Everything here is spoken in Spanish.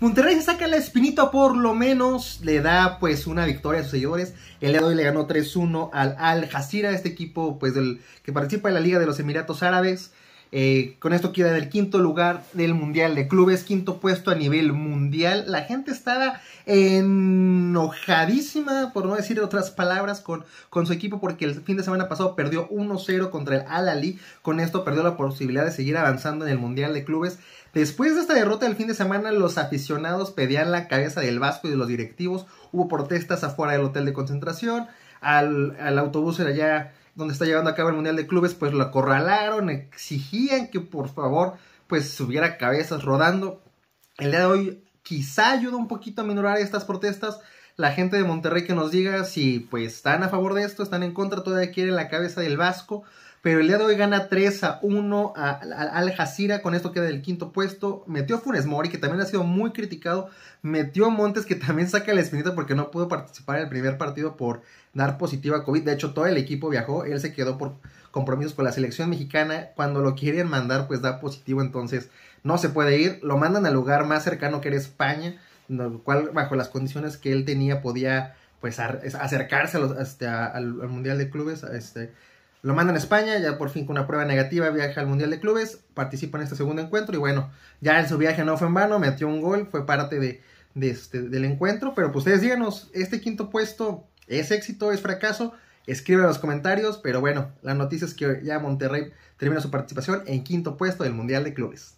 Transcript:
Monterrey se saca la espinita por lo menos, le da pues una victoria a sus seguidores. El día de hoy le ganó 3-1 al Al Jazeera, este equipo pues del que participa en la Liga de los Emiratos Árabes. Eh, con esto queda en el quinto lugar del Mundial de Clubes, quinto puesto a nivel mundial. La gente estaba enojadísima, por no decir otras palabras, con, con su equipo porque el fin de semana pasado perdió 1-0 contra el Al-Ali. Con esto perdió la posibilidad de seguir avanzando en el Mundial de Clubes. Después de esta derrota del fin de semana, los aficionados pedían la cabeza del Vasco y de los directivos. Hubo protestas afuera del hotel de concentración. al autobús era ya donde está llevando a cabo el Mundial de Clubes, pues lo acorralaron, exigían que por favor pues subiera cabezas rodando. El día de hoy quizá ayuda un poquito a minorar estas protestas. La gente de Monterrey que nos diga si pues están a favor de esto, están en contra, todavía quieren la cabeza del Vasco pero el día de hoy gana 3 a 1 a, Al Jazeera, con esto queda el quinto puesto, metió a Funes Mori, que también ha sido muy criticado, metió a Montes, que también saca la espinita porque no pudo participar en el primer partido por dar positiva a COVID, de hecho todo el equipo viajó, él se quedó por compromisos con la selección mexicana, cuando lo quieren mandar pues da positivo, entonces no se puede ir, lo mandan al lugar más cercano que era España, lo cual bajo las condiciones que él tenía podía pues acercarse este, al, al, Mundial de Clubes, este, lo mandan a España, ya por fin con una prueba negativa viaja al Mundial de Clubes, participa en este segundo encuentro y bueno, ya en su viaje no fue en vano, metió un gol, fue parte de, este, del encuentro, pero pues ustedes díganos, ¿este quinto puesto es éxito, es fracaso? Escribe en los comentarios, pero bueno, la noticia es que ya Monterrey termina su participación en quinto puesto del Mundial de Clubes.